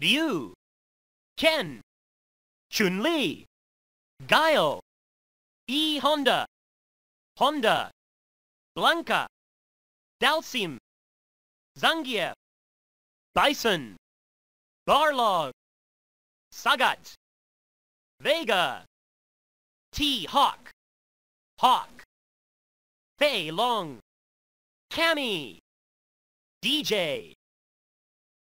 Liu, Ken, Chun-Li, Guile, E Honda, Honda, Blanca, Dalsim, Zangief, Bison, Barlog, Sagat, Vega, T-Hawk, Hawk, Fei Long, Cammy, DJ,